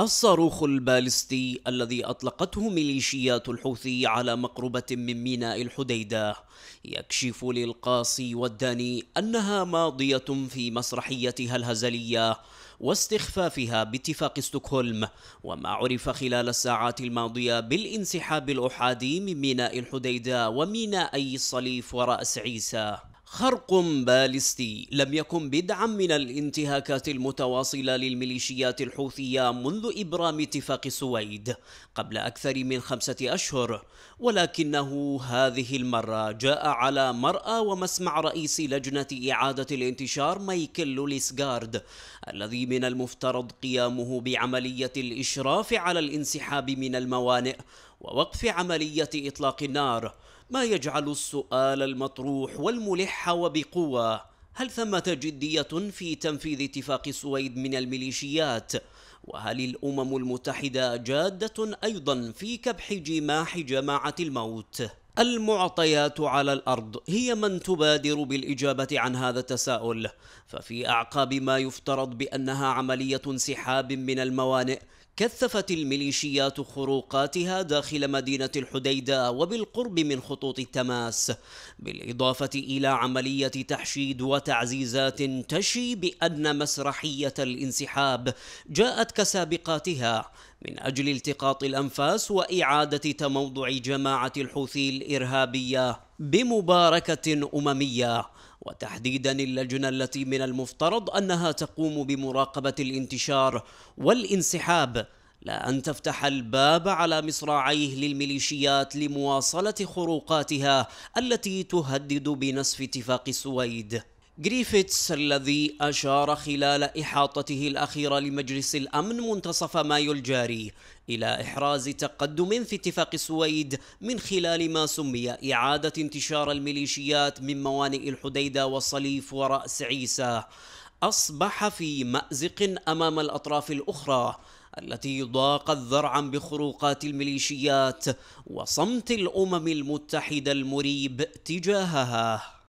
الصاروخ البالستي الذي أطلقته ميليشيات الحوثي على مقربة من ميناء الحديدة يكشف للقاصي والداني أنها ماضية في مسرحيتها الهزلية واستخفافها باتفاق ستوكهولم وما عرف خلال الساعات الماضية بالانسحاب الأحادي من ميناء الحديدة وميناء الصليف ورأس عيسى خرق باليستي لم يكن بدعا من الانتهاكات المتواصلة للميليشيات الحوثية منذ إبرام اتفاق السويد قبل أكثر من خمسة أشهر ولكنه هذه المرة جاء على مرأى ومسمع رئيس لجنة إعادة الانتشار مايكل لوليسغارد الذي من المفترض قيامه بعملية الإشراف على الانسحاب من الموانئ ووقف عملية إطلاق النار ما يجعل السؤال المطروح والملح وبقوة هل ثمة جدية في تنفيذ اتفاق السويد من الميليشيات؟ وهل الأمم المتحدة جادة أيضا في كبح جماح جماعة الموت؟ المعطيات على الارض هي من تبادر بالاجابه عن هذا التساؤل ففي اعقاب ما يفترض بانها عمليه انسحاب من الموانئ كثفت الميليشيات خروقاتها داخل مدينة الحديدة وبالقرب من خطوط التماس بالإضافة إلى عملية تحشيد وتعزيزات تشي بأن مسرحية الانسحاب جاءت كسابقاتها من أجل التقاط الأنفاس وإعادة تموضع جماعة الحوثي الإرهابية بمباركة أممية وتحديدا اللجنة التي من المفترض أنها تقوم بمراقبة الانتشار والانسحاب لا أن تفتح الباب على مصراعيه للميليشيات لمواصلة خروقاتها التي تهدد بنسف اتفاق السويد جريفيتس الذي أشار خلال إحاطته الأخيرة لمجلس الأمن منتصف مايو الجاري إلى إحراز تقدم في اتفاق السويد من خلال ما سمي إعادة انتشار الميليشيات من موانئ الحديدة والصليف ورأس عيسى أصبح في مأزق أمام الأطراف الأخرى التي ضاقت ذرعا بخروقات الميليشيات وصمت الأمم المتحدة المريب تجاهها